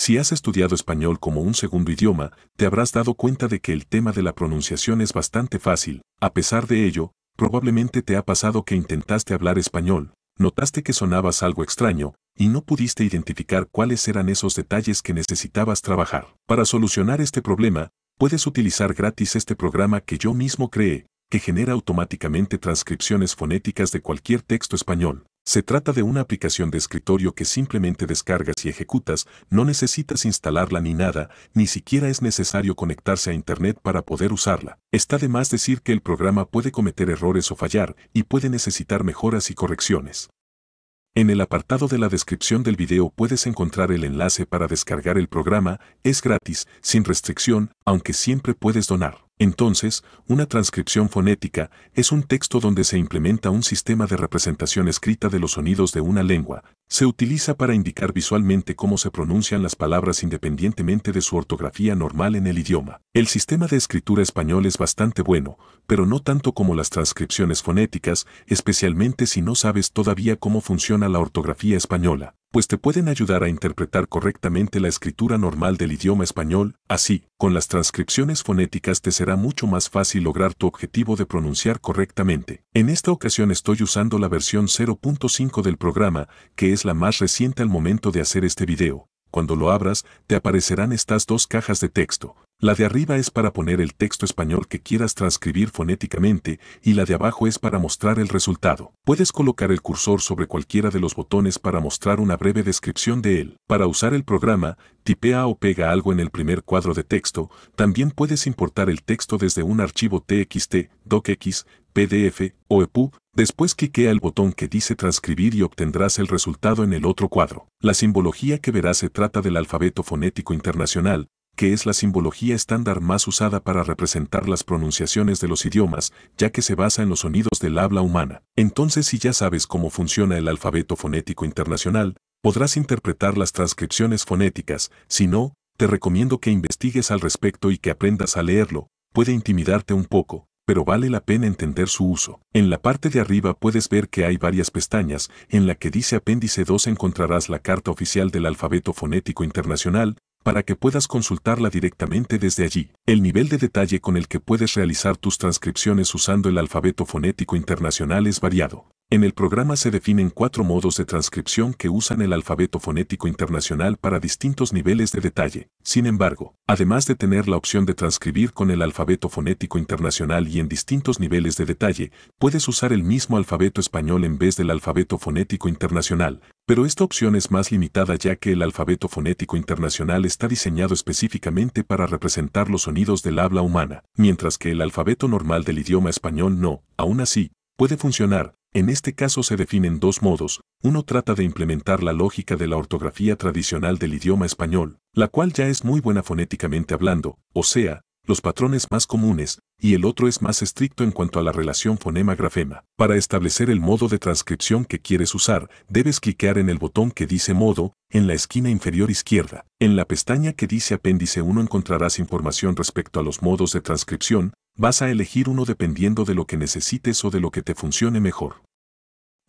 Si has estudiado español como un segundo idioma, te habrás dado cuenta de que el tema de la pronunciación es bastante fácil. A pesar de ello, probablemente te ha pasado que intentaste hablar español, notaste que sonabas algo extraño, y no pudiste identificar cuáles eran esos detalles que necesitabas trabajar. Para solucionar este problema, puedes utilizar gratis este programa que yo mismo creé, que genera automáticamente transcripciones fonéticas de cualquier texto español. Se trata de una aplicación de escritorio que simplemente descargas y ejecutas, no necesitas instalarla ni nada, ni siquiera es necesario conectarse a Internet para poder usarla. Está de más decir que el programa puede cometer errores o fallar y puede necesitar mejoras y correcciones. En el apartado de la descripción del video puedes encontrar el enlace para descargar el programa, es gratis, sin restricción, aunque siempre puedes donar. Entonces, una transcripción fonética es un texto donde se implementa un sistema de representación escrita de los sonidos de una lengua. Se utiliza para indicar visualmente cómo se pronuncian las palabras independientemente de su ortografía normal en el idioma. El sistema de escritura español es bastante bueno, pero no tanto como las transcripciones fonéticas, especialmente si no sabes todavía cómo funciona la ortografía española pues te pueden ayudar a interpretar correctamente la escritura normal del idioma español, así, con las transcripciones fonéticas te será mucho más fácil lograr tu objetivo de pronunciar correctamente. En esta ocasión estoy usando la versión 0.5 del programa, que es la más reciente al momento de hacer este video. Cuando lo abras, te aparecerán estas dos cajas de texto, la de arriba es para poner el texto español que quieras transcribir fonéticamente y la de abajo es para mostrar el resultado. Puedes colocar el cursor sobre cualquiera de los botones para mostrar una breve descripción de él. Para usar el programa, tipea o pega algo en el primer cuadro de texto. También puedes importar el texto desde un archivo TXT, DocX, PDF o EPUB, después cliquea el botón que dice transcribir y obtendrás el resultado en el otro cuadro. La simbología que verás se trata del alfabeto fonético internacional, que es la simbología estándar más usada para representar las pronunciaciones de los idiomas, ya que se basa en los sonidos del habla humana. Entonces si ya sabes cómo funciona el alfabeto fonético internacional, podrás interpretar las transcripciones fonéticas, si no, te recomiendo que investigues al respecto y que aprendas a leerlo, puede intimidarte un poco, pero vale la pena entender su uso. En la parte de arriba puedes ver que hay varias pestañas, en la que dice apéndice 2 encontrarás la carta oficial del alfabeto fonético internacional, para que puedas consultarla directamente desde allí. El nivel de detalle con el que puedes realizar tus transcripciones usando el alfabeto fonético internacional es variado. En el programa se definen cuatro modos de transcripción que usan el alfabeto fonético internacional para distintos niveles de detalle. Sin embargo, además de tener la opción de transcribir con el alfabeto fonético internacional y en distintos niveles de detalle, puedes usar el mismo alfabeto español en vez del alfabeto fonético internacional, pero esta opción es más limitada ya que el alfabeto fonético internacional está diseñado específicamente para representar los sonidos del habla humana, mientras que el alfabeto normal del idioma español no, aún así, puede funcionar. En este caso se definen dos modos, uno trata de implementar la lógica de la ortografía tradicional del idioma español, la cual ya es muy buena fonéticamente hablando, o sea, los patrones más comunes, y el otro es más estricto en cuanto a la relación fonema-grafema. Para establecer el modo de transcripción que quieres usar, debes cliquear en el botón que dice Modo, en la esquina inferior izquierda. En la pestaña que dice Apéndice 1 encontrarás información respecto a los modos de transcripción, vas a elegir uno dependiendo de lo que necesites o de lo que te funcione mejor.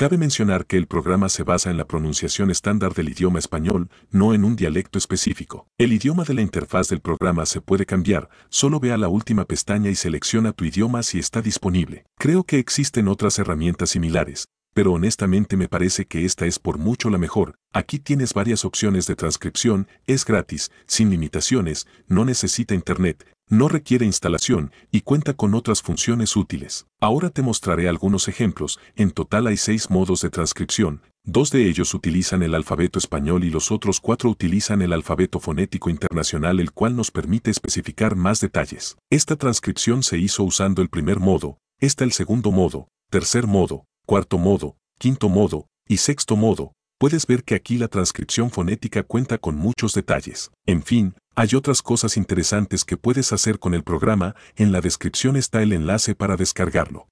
Cabe mencionar que el programa se basa en la pronunciación estándar del idioma español, no en un dialecto específico. El idioma de la interfaz del programa se puede cambiar, solo vea la última pestaña y selecciona tu idioma si está disponible. Creo que existen otras herramientas similares, pero honestamente me parece que esta es por mucho la mejor. Aquí tienes varias opciones de transcripción, es gratis, sin limitaciones, no necesita internet, no requiere instalación y cuenta con otras funciones útiles. Ahora te mostraré algunos ejemplos, en total hay seis modos de transcripción, dos de ellos utilizan el alfabeto español y los otros cuatro utilizan el alfabeto fonético internacional el cual nos permite especificar más detalles. Esta transcripción se hizo usando el primer modo, Está el segundo modo, tercer modo, cuarto modo, quinto modo y sexto modo, puedes ver que aquí la transcripción fonética cuenta con muchos detalles. En fin, hay otras cosas interesantes que puedes hacer con el programa, en la descripción está el enlace para descargarlo.